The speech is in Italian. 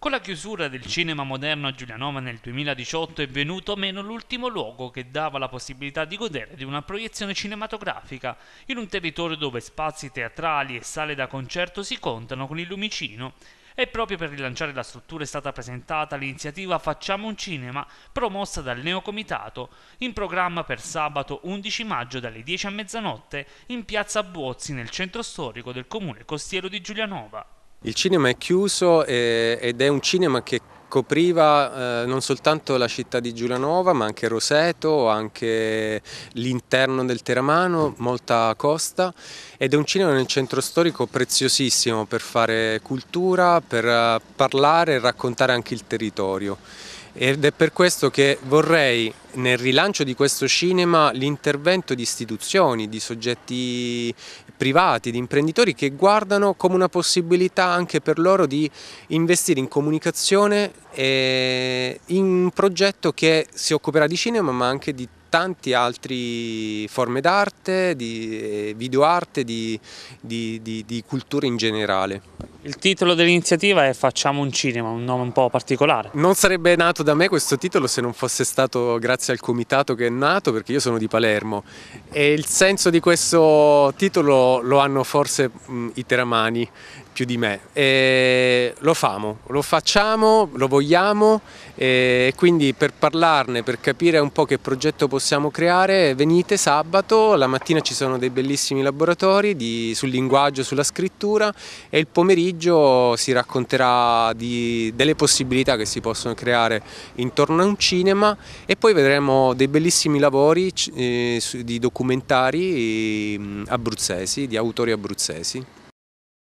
Con la chiusura del cinema moderno a Giulianova nel 2018 è venuto meno l'ultimo luogo che dava la possibilità di godere di una proiezione cinematografica, in un territorio dove spazi teatrali e sale da concerto si contano con il lumicino. E proprio per rilanciare la struttura è stata presentata l'iniziativa Facciamo un cinema, promossa dal Neocomitato, in programma per sabato 11 maggio dalle 10 a mezzanotte in piazza Buozzi nel centro storico del comune costiero di Giulianova. Il cinema è chiuso e, ed è un cinema che copriva eh, non soltanto la città di Giulianova ma anche Roseto, anche l'interno del Teramano, molta costa ed è un cinema nel centro storico preziosissimo per fare cultura, per eh, parlare e raccontare anche il territorio ed è per questo che vorrei nel rilancio di questo cinema l'intervento di istituzioni, di soggetti privati, di imprenditori che guardano come una possibilità anche per loro di investire in comunicazione e in un progetto che si occuperà di cinema ma anche di tanti altri forme d'arte, di eh, videoarte, di, di, di, di cultura in generale. Il titolo dell'iniziativa è Facciamo un cinema, un nome un po' particolare. Non sarebbe nato da me questo titolo se non fosse stato grazie al comitato che è nato, perché io sono di Palermo e il senso di questo titolo lo hanno forse mh, i teramani più di me. E lo famo, lo facciamo, lo vogliamo e quindi per parlarne, per capire un po' che progetto possiamo creare, venite sabato, la mattina ci sono dei bellissimi laboratori di, sul linguaggio, sulla scrittura e il pomeriggio si racconterà di, delle possibilità che si possono creare intorno a un cinema e poi vedremo dei bellissimi lavori eh, di documentari mm, abruzzesi, di autori abruzzesi.